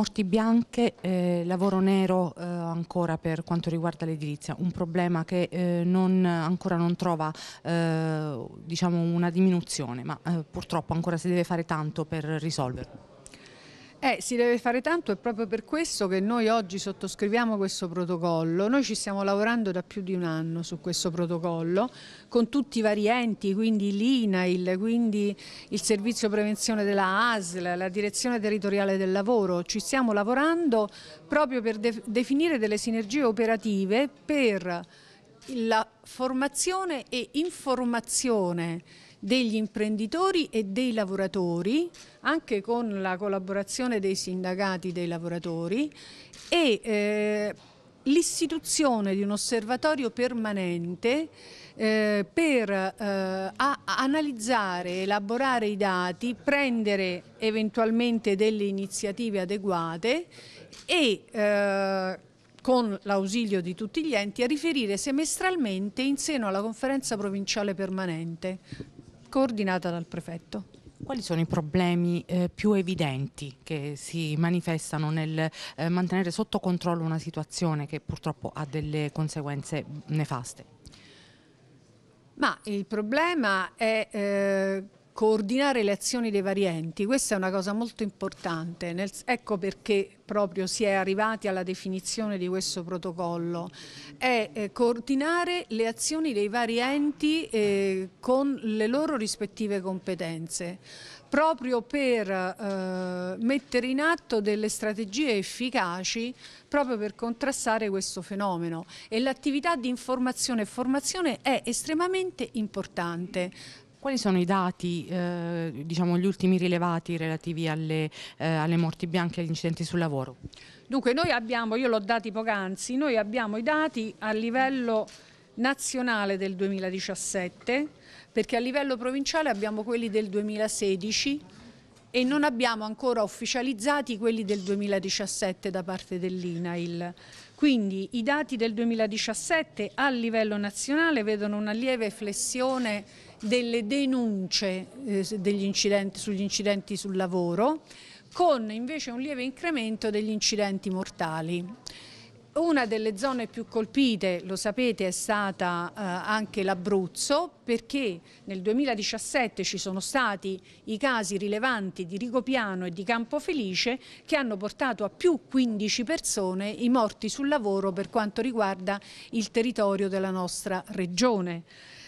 morti bianche, eh, lavoro nero eh, ancora per quanto riguarda l'edilizia, un problema che eh, non, ancora non trova eh, diciamo una diminuzione, ma eh, purtroppo ancora si deve fare tanto per risolverlo. Eh, si deve fare tanto e proprio per questo che noi oggi sottoscriviamo questo protocollo. Noi ci stiamo lavorando da più di un anno su questo protocollo con tutti i vari enti, quindi l'INAIL, quindi il servizio prevenzione della ASL, la direzione territoriale del lavoro. Ci stiamo lavorando proprio per de definire delle sinergie operative per la formazione e informazione degli imprenditori e dei lavoratori, anche con la collaborazione dei sindacati dei lavoratori e eh, l'istituzione di un osservatorio permanente eh, per eh, analizzare, elaborare i dati, prendere eventualmente delle iniziative adeguate e eh, con l'ausilio di tutti gli enti a riferire semestralmente in seno alla conferenza provinciale permanente coordinata dal prefetto. Quali sono i problemi eh, più evidenti che si manifestano nel eh, mantenere sotto controllo una situazione che purtroppo ha delle conseguenze nefaste? Ma il problema è eh, coordinare le azioni dei vari enti, questa è una cosa molto importante, nel, ecco perché proprio si è arrivati alla definizione di questo protocollo, è eh, coordinare le azioni dei vari enti eh, con le loro rispettive competenze, proprio per eh, mettere in atto delle strategie efficaci proprio per contrastare questo fenomeno e l'attività di informazione e formazione è estremamente importante quali sono i dati, eh, diciamo gli ultimi rilevati relativi alle, eh, alle morti bianche e agli incidenti sul lavoro? Dunque noi abbiamo, io l'ho dati poc'anzi, noi abbiamo i dati a livello nazionale del 2017 perché a livello provinciale abbiamo quelli del 2016 e non abbiamo ancora ufficializzati quelli del 2017 da parte dell'INAIL. Quindi i dati del 2017 a livello nazionale vedono una lieve flessione delle denunce eh, incidenti, sugli incidenti sul lavoro con invece un lieve incremento degli incidenti mortali. Una delle zone più colpite, lo sapete, è stata eh, anche l'Abruzzo perché nel 2017 ci sono stati i casi rilevanti di Rigopiano e di Campo Felice che hanno portato a più 15 persone i morti sul lavoro per quanto riguarda il territorio della nostra regione.